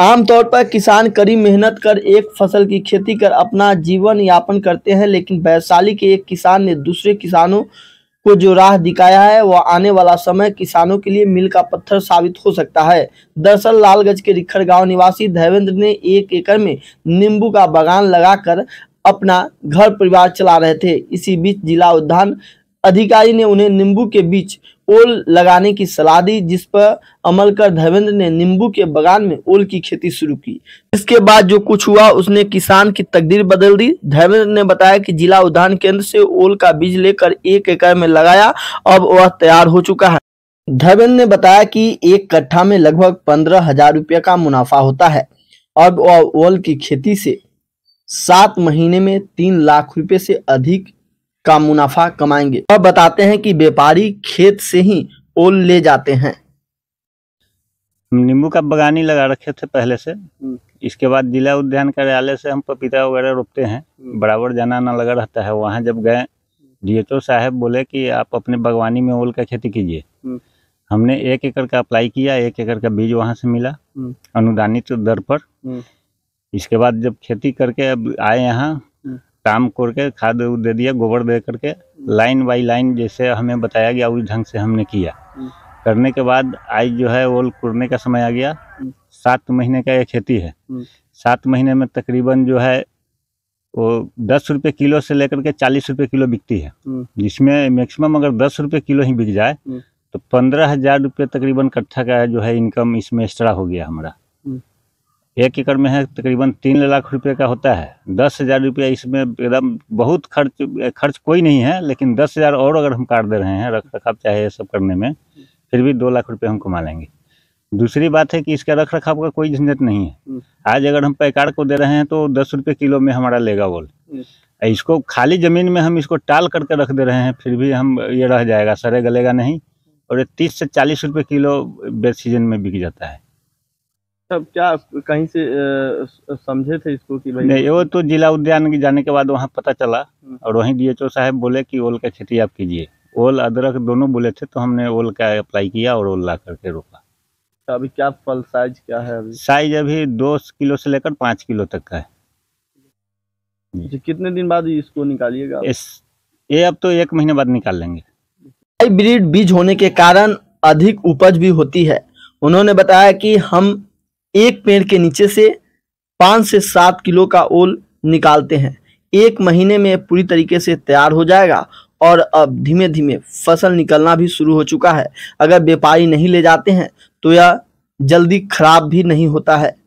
आमतौर पर किसान कड़ी मेहनत कर एक फसल की खेती कर अपना जीवन यापन करते हैं लेकिन वैशाली के एक किसान ने दूसरे किसानों को जो राह दिखाया है वह आने वाला समय किसानों के लिए मिल का पत्थर साबित हो सकता है दरअसल लालगंज के रिखर गांव निवासी धैवेंद्र ने एक एकड़ में नींबू का बागान लगाकर अपना घर परिवार चला रहे थे इसी बीच जिला उद्यान अधिकारी ने उन्हें नींबू के बीच ओल लगाने की सलाह दी जिस पर अमल कर धर्मेंद्र ने नींबू के बगान में ओल की खेती शुरू की इसके बाद जो कुछ हुआ उसने किसान की तकदीर बदल दी धर्मेंद्र ने बताया कि जिला उद्यान केंद्र से ओल का बीज लेकर एक एकड़ में लगाया अब वह तैयार हो चुका है धर्मेंद्र ने बताया कि एक कट्ठा में लगभग पंद्रह हजार रुपये का मुनाफा होता है अब वह ओल की खेती से सात महीने में तीन लाख रुपए से अधिक का मुनाफा कमाएंगे और बताते हैं कि व्यापारी खेत से ही ओल ले जाते हैं नींबू का बगानी लगा रखे थे पहले से हम्म। इसके बाद जिला उद्यान कार्यालय से हम पपीता वगैरह रोपते हैं हम्म। बराबर जाना ना लगा रहता है वहाँ जब गए डीएचओ साहब बोले कि आप अपने बागवानी में ओल का खेती कीजिए हम्म। हमने एक एकड़ का अप्लाई किया एक एकड़ का बीज वहाँ से मिला अनुदानित दर पर इसके बाद जब खेती करके अब आए यहाँ काम करके खाद दे दिया गोबर दे करके लाइन बाई लाइन जैसे हमें बताया गया उस ढंग से हमने किया हम्म। करने के बाद आज जो है वो कुरने का समय आ गया हम्म। सात महीने का ये खेती है हम्म। सात महीने में तकरीबन जो है वो दस रुपये किलो से लेकर के चालीस रुपये किलो बिकती है जिसमें मैक्सिमम अगर दस रुपये किलो ही बिक जाए तो पंद्रह हज़ार रुपये तकरीबन कट्ठा का जो है इनकम इसमें एक्स्ट्रा हो गया हमारा एक एकड़ में है तकरीबन तीन लाख रुपए का होता है दस हज़ार रुपया इसमें एकदम बहुत खर्च खर्च कोई नहीं है लेकिन दस हज़ार और अगर हम काट दे रहे हैं रख रखाव चाहे ये सब करने में फिर भी दो लाख रुपये हम कमा लेंगे दूसरी बात है कि इसका रख रखाव का कोई झंझट नहीं है हम्म। आज अगर हम पैकार को दे रहे हैं तो दस रुपये किलो में हमारा लेगा बोल हम्म। इसको खाली ज़मीन में हम इसको टाल करके रख दे रहे हैं फिर भी हम ये रह जाएगा सरे गलेगा नहीं और ये तीस से चालीस रुपये किलो बेड सीजन में बिक जाता है तब क्या कहीं से समझे थे इसको कि भाई नहीं वो तो जिला उद्यान की जाने के बाद वहाँ पता चला हम्म। और वहीं डीएचओ साहब बोले कि ओल का खेती आप कीजिए ओल अदरक दोनों बोले थे तो हमने ओल का अप्लाई किया और ओल ला करके रोका तो अभी क्या फल साइज क्या है अभी साइज अभी दो किलो से लेकर पाँच किलो तक का है कितने दिन बाद इसको निकालिएगा इस ये अब तो एक महीने बाद निकाल लेंगे हाईब्रिड बीज होने के कारण अधिक उपज भी होती है उन्होंने बताया कि हम एक पेड़ के नीचे से पाँच से सात किलो का ओल निकालते हैं एक महीने में पूरी तरीके से तैयार हो जाएगा और अब धीमे धीमे फसल निकलना भी शुरू हो चुका है अगर व्यापारी नहीं ले जाते हैं तो यह जल्दी खराब भी नहीं होता है